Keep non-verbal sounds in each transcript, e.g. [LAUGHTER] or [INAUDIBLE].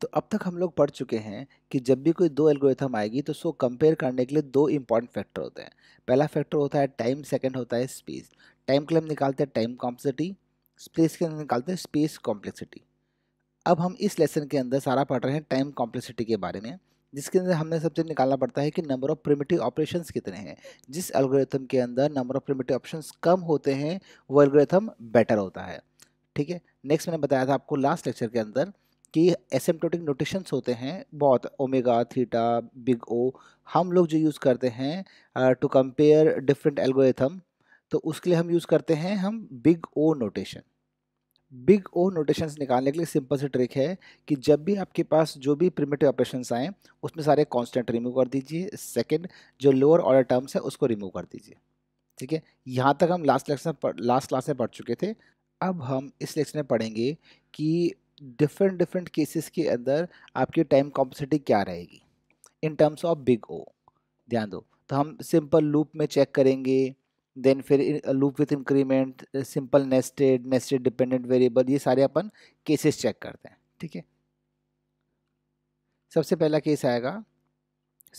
तो अब तक हम लोग पढ़ चुके हैं कि जब भी कोई दो एल्गोरिथम आएगी तो उसको कंपेयर करने के लिए दो इंपॉर्टेंट फैक्टर होते हैं पहला फैक्टर होता है टाइम सेकंड होता है स्पेस टाइम के लिए हम निकालते हैं टाइम कॉम्प्लेक्सिटी स्पेस के अंदर निकालते हैं स्पेस कॉम्प्लेक्सिटी अब हम इस लेसन के अंदर सारा पढ़ रहे हैं टाइम कॉम्प्लेक्सिटी के बारे में जिसके अंदर हमने सबसे निकालना पड़ता है कि नंबर ऑफ़ प्रिमेटिव ऑपरेशन कितने हैं जिस एल्गोरिथम के अंदर नंबर ऑफ़ प्रिमेटिव ऑप्शन कम होते हैं वो एल्गोरिथम बेटर होता है ठीक है नेक्स्ट मैंने बताया था आपको लास्ट लेक्चर के अंदर कि एसेम्प्टोटिक नोटेशंस होते हैं बहुत ओमेगा थीटा बिग ओ हम लोग जो यूज़ करते हैं टू कंपेयर डिफरेंट एल्गोरिथम तो उसके लिए हम यूज़ करते हैं हम big O notation big O notations निकालने के लिए सिंपल सी ट्रिक है कि जब भी आपके पास जो भी प्रिमेटिव ऑपरेशन आएँ उसमें सारे कॉन्स्टेंट रिमूव कर दीजिए सेकेंड जो लोअर ऑर्डर टर्म्स है उसको रिमूव कर दीजिए ठीक है यहाँ तक हम लास्ट लेक्चर लास्ट क्लास में पढ़ चुके थे अब हम इस लेक्चर में पढ़ेंगे कि डिफरेंट डिफरेंट केसेस के अंदर आपकी टाइम कॉम्पसिटी क्या रहेगी in terms of big O ध्यान दो तो हम सिंपल लूप में चेक करेंगे देन फिर loop with increment simple nested nested dependent variable ये सारे अपन केसेस चेक करते हैं ठीक है सबसे पहला केस आएगा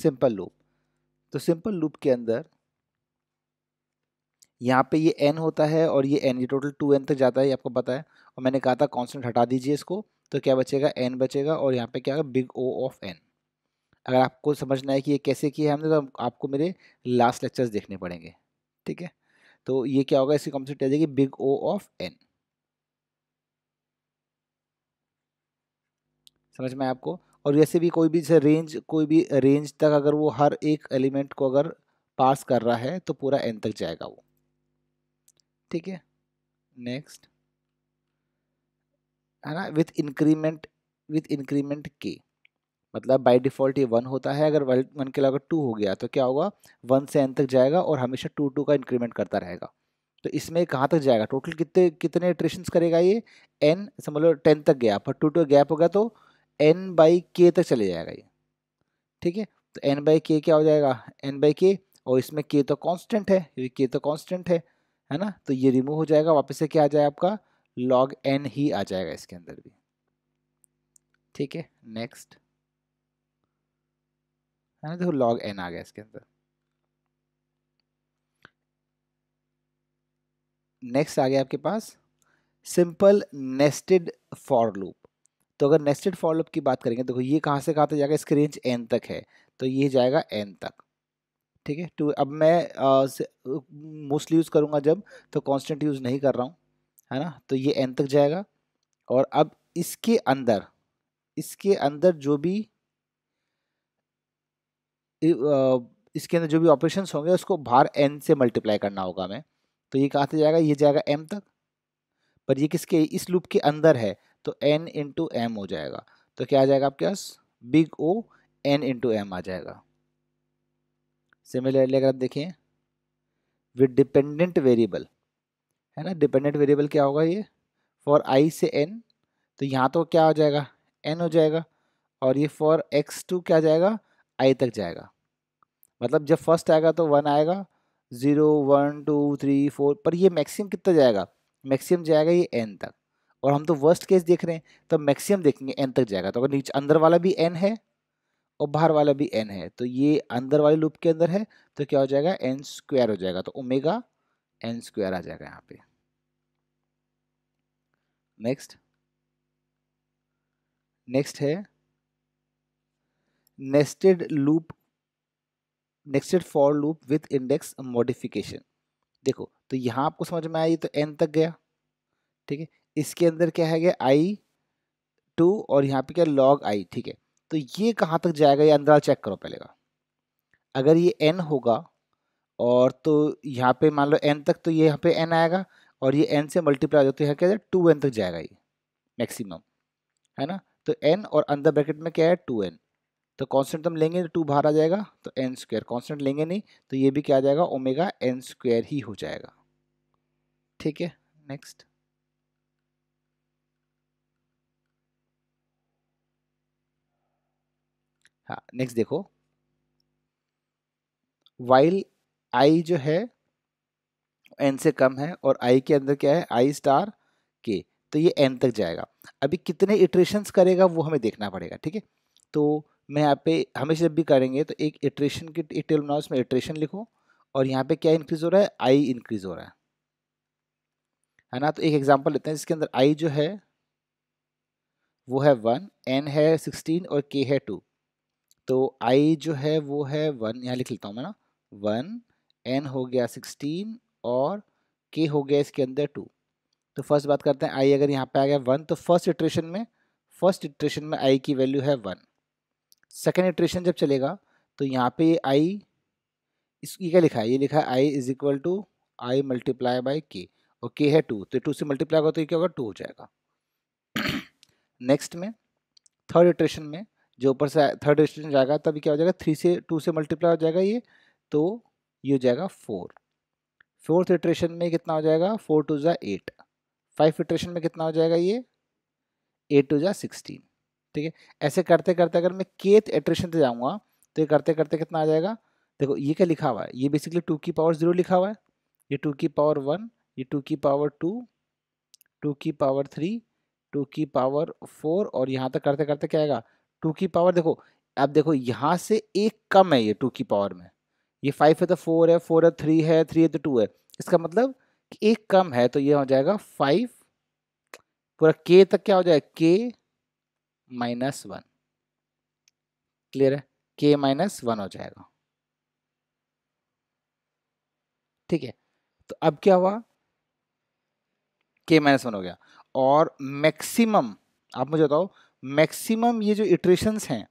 सिंपल लूप तो सिंपल लूप के अंदर यहाँ पे ये एन होता है और ये एन ये टोटल टू एन तक जाता है ये आपको पता है और मैंने कहा था कॉन्सेंट हटा दीजिए इसको तो क्या बचेगा एन बचेगा और यहाँ पे क्या होगा बिग ओ ऑफ एन अगर आपको समझना है कि ये कैसे किया है हमने तो आपको मेरे लास्ट लेक्चर्स देखने पड़ेंगे ठीक है तो ये क्या होगा इसकी कॉन्सेंट आ जाएगी बिग ओ ऑफ एन समझ में आपको और जैसे भी कोई भी जैसे रेंज कोई भी रेंज तक अगर वो हर एक एलिमेंट को अगर पास कर रहा है तो पूरा एन तक जाएगा वो ठीक है नेक्स्ट है ना विथ इंक्रीमेंट विथ इंक्रीमेंट के मतलब बाय डिफ़ॉल्ट ये वन होता है अगर वन वन के अलावा टू हो गया तो क्या होगा वन से एन तक जाएगा और हमेशा टू टू का इंक्रीमेंट करता रहेगा तो इसमें कहाँ तक जाएगा टोटल कितने कितने ट्रेशन करेगा ये एन समझ लो टेन तक गया पर टू टू गैप होगा तो एन बाई के तक चले जाएगा ये ठीक है तो एन बाई के क्या हो जाएगा एन बाई के और इसमें के तो कॉन्स्टेंट है क्योंकि के तो कॉन्स्टेंट है है ना तो ये रिमूव हो जाएगा वापस से क्या आ जाए आपका लॉग एन ही आ जाएगा इसके अंदर भी ठीक है नेक्स्ट है ना देखो लॉग एन आ गया इसके अंदर नेक्स्ट आ गया आपके पास सिंपल नेस्टेड फॉर लूप तो अगर नेस्टेड फॉर लूप की बात करेंगे देखो ये कहां से कहां तक जाएगा इसकी रेंज एन तक है तो ये जाएगा एन तक ठीक है टू अब मैं मोस्टली यूज़ करूँगा जब तो कॉन्स्टेंट यूज़ नहीं कर रहा हूँ है ना तो ये एन तक जाएगा और अब इसके अंदर इसके अंदर जो भी इसके अंदर जो भी ऑपरेशन होंगे उसको बाहर एन से मल्टीप्लाई करना होगा हमें तो ये कहाँ से जाएगा ये जाएगा एम तक पर ये किसके इस लूप के अंदर है तो एन इंटू एम हो जाएगा तो क्या आ जाएगा आपके पास big O N into M आ जाएगा सिमिलरली अगर आप देखें विद डिपेंडेंट वेरिएबल है ना डिपेंडेंट वेरिएबल क्या होगा ये फॉर आई से एन तो यहाँ तो क्या हो जाएगा एन हो जाएगा और ये फॉर एक्स टू क्या जाएगा आई तक जाएगा मतलब जब फर्स्ट आएगा तो वन आएगा zero one two three four पर ये मैक्सिमम कितना जाएगा मैक्सिमम जाएगा ये एन तक और हम तो वर्स्ट केस देख रहे हैं तो मैक्सिमम देखेंगे एन तक जाएगा तो अगर नीचे अंदर वाला भी एन है और बाहर वाला भी एन है तो ये अंदर वाले लूप के अंदर है तो क्या हो जाएगा एन स्क्वायर हो जाएगा तो ओमेगा एन स्क्वायर आ जाएगा यहाँ पे नेक्स्ट नेक्स्ट है nested loop nested for loop with index modification देखो तो यहाँ आपको समझ में आया ये तो एन तक गया ठीक है इसके अंदर क्या है गया आई टू और यहाँ पे क्या लॉग आई ठीक है तो ये कहाँ तक जाएगा ये अंदर चेक करो पहले का अगर ये एन होगा और तो यहाँ पे मान लो एन तक तो ये यहाँ पे एन आएगा और ये एन से मल्टीप्लाई हो जाए तो यहाँ क्या टू एन तक जाएगा ये मैक्सिमम है ना तो एन और अंदर ब्रैकेट में क्या है टू एन तो कॉन्सटेंट हम लेंगे तो टू बाहर आ जाएगा तो एन स्क्वायर कॉन्सटेंट लेंगे नहीं तो ये भी क्या आ जाएगा ओमेगा एन स्क्वायर ही हो जाएगा ठीक है नेक्स्ट हाँ नेक्स्ट देखो वाइल आई जो है एन से कम है और आई के अंदर क्या है आई स्टार के तो ये एन तक जाएगा अभी कितने इटरेशंस करेगा वो हमें देखना पड़ेगा ठीक है तो मैं यहाँ पे हमेशा जब भी करेंगे तो एक इटरेशन की एक टेबल बनाओ उसमें इटरेशन लिखो और यहाँ पे क्या इंक्रीज़ हो रहा है आई इंक्रीज़ हो रहा है है ना तो एक एग्जांपल लेते हैं जिसके अंदर आई जो है वो है वन एन है सिक्सटीन और के है टू तो आई जो है वो है वन यहाँ लिख लेता हूँ मैं ना वन एन हो गया सिक्सटीन और के हो गया इसके अंदर टू तो फर्स्ट बात करते हैं आई अगर यहाँ पे आ गया वन तो फर्स्ट इटरेशन में फर्स्ट इटरेशन में आई की वैल्यू है वन सेकेंड इटरेशन जब चलेगा तो यहाँ पे आई इस ये क्या लिखा है ये लिखा है i is equal to i multiply by k और के है टू तो टू से मल्टीप्लाई होगा तो ये क्या होगा टू हो जाएगा नेक्स्ट [COUGHS] में थर्ड इटरेशन में जो ऊपर से थर्ड स्टेशन जाएगा तभी क्या हो जाएगा थ्री से टू से मल्टीप्लाई हो जाएगा ये तो ये हो जाएगा फोर फोर्थ इटरेशन में कितना हो जाएगा फोर टू ज़ा एट फाइव इटरेशन में कितना हो जाएगा ये एट टू ज़ा सिक्सटीन ठीक है ऐसे करते करते अगर मैं केथ इटरेशन से जाऊँगा तो ये करते करते कितना आ जाएगा देखो ये क्या लिखा हुआ है ये बेसिकली टू की पावर ज़ीरो लिखा हुआ है ये टू की पावर वन ये टू की पावर टू टू की पावर थ्री टू की पावर फोर और यहाँ तक करते करते क्या आएगा टू की पावर देखो अब देखो यहाँ से एक कम है ये टू की पावर में ये फाइव है तो फोर है फोर है थ्री है थ्री है तो टू है इसका मतलब कि एक कम है तो ये हो जाएगा फाइव पूरा के तक क्या हो जाएगा के माइनस वन क्लियर है के माइनस वन हो जाएगा ठीक है तो अब क्या हुआ के माइनस वन हो गया और मैक्सिमम आप मुझे बताओ मैक्सिमम ये जो इटरेशंस हैं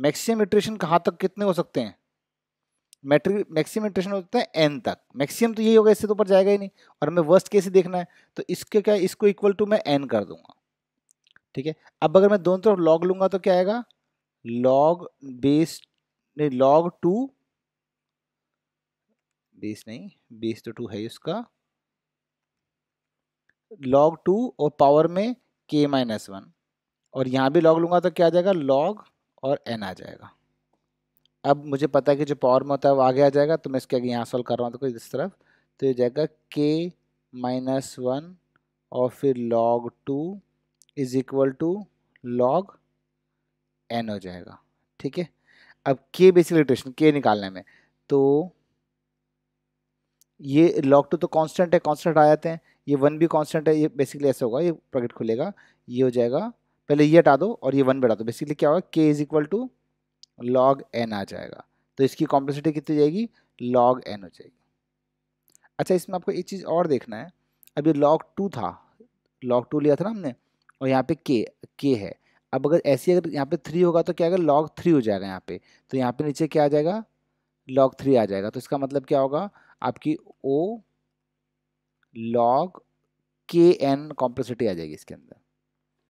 मैक्सिमम इटरेशन कहाँ तक कितने हो सकते हैं मैट्रिक मैक्सिमम इटरेशन सकते हैं एन तक मैक्सिमम तो यही होगा इससे तो ऊपर जाएगा ही नहीं और हमें वर्स्ट केस ही देखना है तो इसके क्या इसको इक्वल टू मैं एन कर दूंगा ठीक है अब अगर मैं दोनों तरफ लॉग लूंगा तो क्या आएगा लॉग बेस नहीं लॉग टू बेस नहीं बेस तो टू है उसका लॉग टू और पावर में के माइनस वन और यहाँ भी लॉग लूँगा तो क्या आ जाएगा लॉग और एन आ जाएगा अब मुझे पता है कि जो पावर में होता है वो आगे आ जाएगा तो मैं इसके आगे यहाँ सॉल्व कर रहा हूँ तो कुछ इस तरफ तो ये जाएगा के माइनस वन और फिर log two is equal to log n हो जाएगा ठीक है अब के बेसिक इक्वेशन के निकालने में तो ये लॉग टू तो कांस्टेंट है कांस्टेंट आ जाते हैं ये वन भी कांस्टेंट है ये बेसिकली ऐसा होगा ये प्रकट खुलेगा ये हो जाएगा पहले ये हटा दो और ये वन बढ़ा दो बेसिकली क्या होगा k is equal to log n आ जाएगा तो इसकी कॉम्प्लेक्सिटी कितनी जाएगी लॉग एन हो जाएगी अच्छा इसमें आपको एक चीज़ और देखना है अब ये लॉग टू था लॉग टू लिया था ना हमने और यहाँ पे के के है अब अगर ऐसी अगर यहाँ पे थ्री होगा तो क्या आएगा लॉग थ्री हो जाएगा यहाँ पे तो यहाँ पे नीचे क्या आ जाएगा लॉग थ्री आ जाएगा तो इसका मतलब क्या होगा आपकी O log k n complexity आ जाएगी इसके अंदर